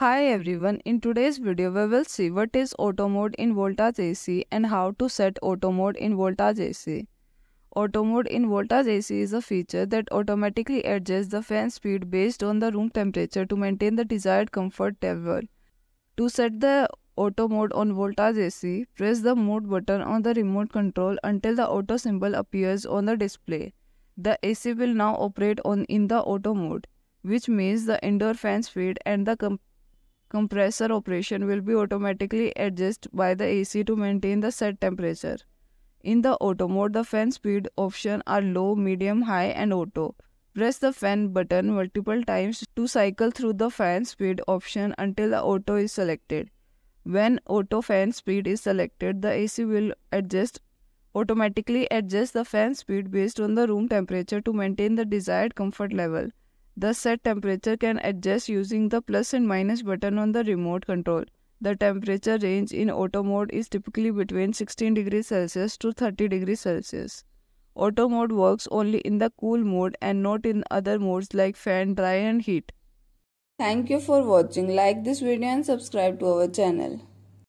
Hi everyone, in today's video we will see what is auto mode in voltage AC and how to set auto mode in voltage AC. Auto mode in voltage AC is a feature that automatically adjusts the fan speed based on the room temperature to maintain the desired comfort level. To set the auto mode on voltage AC, press the mode button on the remote control until the auto symbol appears on the display. The AC will now operate on in the auto mode, which means the indoor fan speed and the comp compressor operation will be automatically adjusted by the AC to maintain the set temperature. In the auto mode, the fan speed options are low, medium, high and auto. Press the fan button multiple times to cycle through the fan speed option until auto is selected. When auto fan speed is selected, the AC will adjust automatically adjust the fan speed based on the room temperature to maintain the desired comfort level. The set temperature can adjust using the plus and minus button on the remote control. The temperature range in auto mode is typically between 16 degrees Celsius to 30 degrees Celsius. Auto mode works only in the cool mode and not in other modes like fan, dry and heat. Thank you for watching. Like this video and subscribe to our channel.